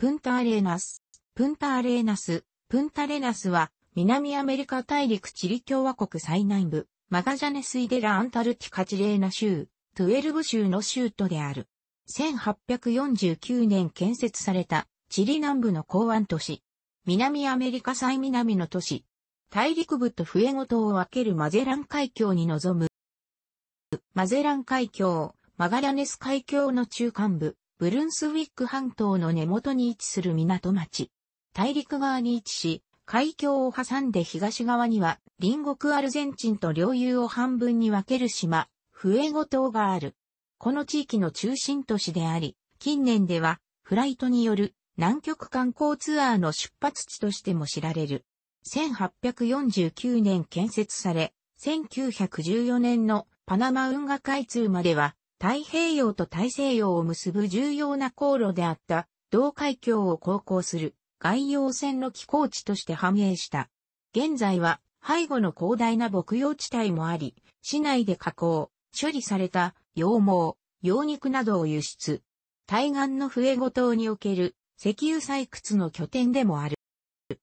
プンタアレーナス。プンタアレーナス。プンタレナスは、南アメリカ大陸チリ共和国最南部、マガジャネスイデラ・アンタルティカチレーナ州、トゥエルブ州の州都である。1849年建設された、チリ南部の港湾都市。南アメリカ最南の都市。大陸部とフエゴ島を分けるマゼラン海峡に臨む。マゼラン海峡、マガラネス海峡の中間部、ブルンスウィック半島の根元に位置する港町。大陸側に位置し、海峡を挟んで東側には、隣国アルゼンチンと領有を半分に分ける島、フエゴ島がある。この地域の中心都市であり、近年では、フライトによる南極観光ツアーの出発地としても知られる。1849年建設され、1914年のパナマ運河開通までは太平洋と大西洋を結ぶ重要な航路であった同海峡を航行する外洋船の寄港地として繁栄した。現在は背後の広大な牧羊地帯もあり、市内で加工、処理された羊毛、羊肉などを輸出。対岸の笛ごと島における石油採掘の拠点でもある。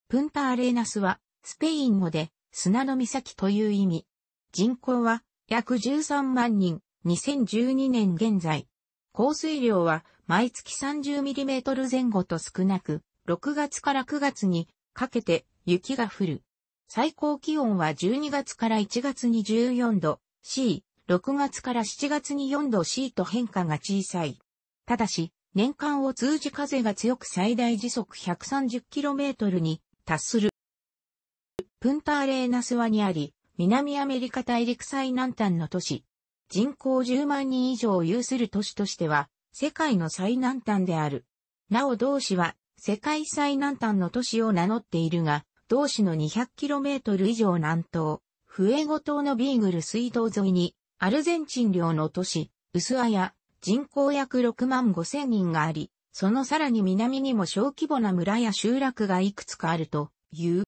プンタアレーナスはスペイン語で砂の岬という意味。人口は約13万人。2012年現在、降水量は毎月 30mm 前後と少なく、6月から9月にかけて雪が降る。最高気温は12月から1月に14度 C、6月から7月に4度 C と変化が小さい。ただし、年間を通じ風が強く最大時速 130km に達する。プンターレーナスワにあり、南アメリカ大陸最南端の都市、人口10万人以上を有する都市としては、世界の最南端である。なお同市は、世界最南端の都市を名乗っているが、同市の 200km 以上南東、フエゴ島のビーグル水道沿いに、アルゼンチン領の都市、ウスアや人口約6万5千人があり、そのさらに南にも小規模な村や集落がいくつかあるという。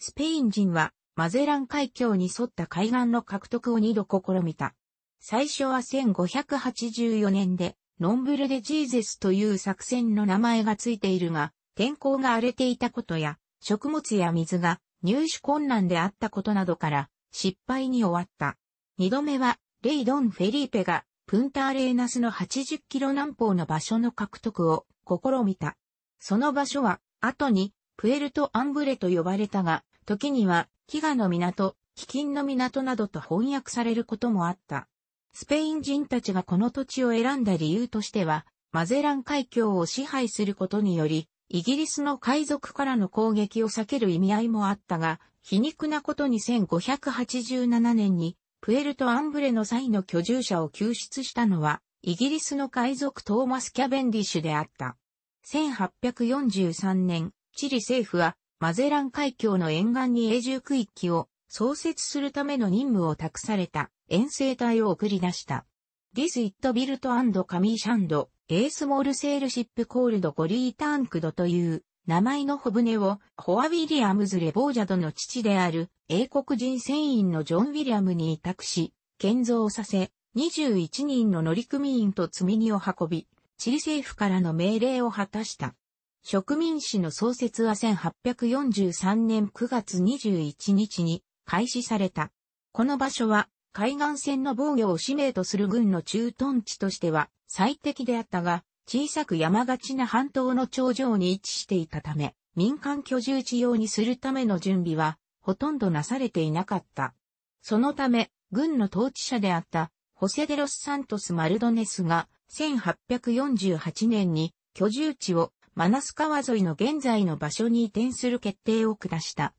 スペイン人はマゼラン海峡に沿った海岸の獲得を2度試みた。最初は1584年で、ノンブルでジーゼスという作戦の名前がついているが、天候が荒れていたことや、食物や水が入手困難であったことなどから、失敗に終わった。二度目は、レイドン・フェリーペが、プンターレーナスの80キロ南方の場所の獲得を試みた。その場所は、後に、プエルト・アンブレと呼ばれたが、時には、飢餓の港、飢饉の港などと翻訳されることもあった。スペイン人たちがこの土地を選んだ理由としては、マゼラン海峡を支配することにより、イギリスの海賊からの攻撃を避ける意味合いもあったが、皮肉なことに1587年に、プエルト・アンブレの際の居住者を救出したのは、イギリスの海賊トーマス・キャベンディッシュであった。1843年、チリ政府はマゼラン海峡の沿岸に永住区域を創設するための任務を託された遠征隊を送り出した。This it built and commissioned a small sailship called ゴリータンクドという名前の小船をホア・ウィリアムズ・レボージャドの父である英国人船員のジョン・ウィリアムに委託し、建造させ、21人の乗組員と積み荷を運び、チリ政府からの命令を果たした。植民市の創設は1843年9月21日に開始された。この場所は海岸線の防御を使命とする軍の駐屯地としては最適であったが、小さく山がちな半島の頂上に位置していたため、民間居住地用にするための準備はほとんどなされていなかった。そのため、軍の統治者であったホセデロス・サントス・マルドネスが1848年に居住地をマナス川沿いの現在の場所に移転する決定を下した。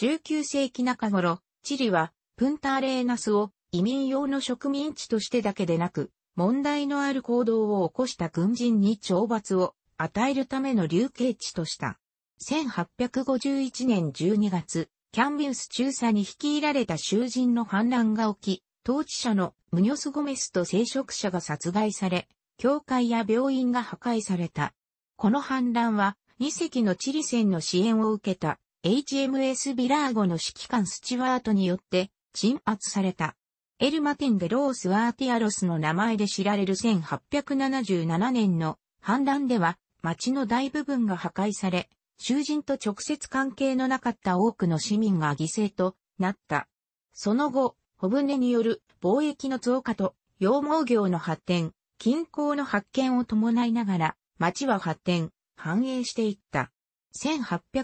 19世紀中頃、チリはプンターレーナスを移民用の植民地としてだけでなく、問題のある行動を起こした軍人に懲罰を与えるための流刑地とした。1851年12月、キャンビウス中佐に率いられた囚人の反乱が起き、統治者のムニョス・ゴメスと聖職者が殺害され、教会や病院が破壊された。この反乱は、2隻のチリ船の支援を受けた HMS ビラーゴの指揮官スチュワートによって鎮圧された。エルマテンでロースワーティアロスの名前で知られる1877年の反乱では町の大部分が破壊され、囚人と直接関係のなかった多くの市民が犠牲となった。その後、小舟による貿易の増加と羊毛業の発展、均衡の発見を伴いながら、町は発展、繁栄していった。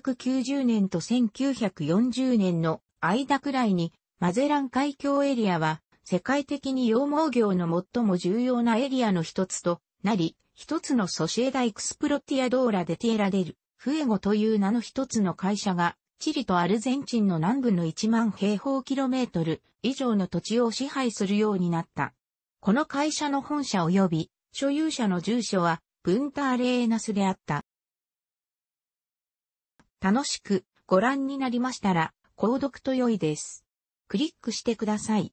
1890年と1940年の間くらいに、マゼラン海峡エリアは、世界的に羊毛業の最も重要なエリアの一つとなり、一つのソシエダエクスプロティアドーラでティエラデル、フエゴという名の一つの会社が、チリとアルゼンチンの南部の1万平方キロメートル以上の土地を支配するようになった。この会社の本社及び所有者の住所はブンターレーナスであった。楽しくご覧になりましたら、購読と良いです。クリックしてください。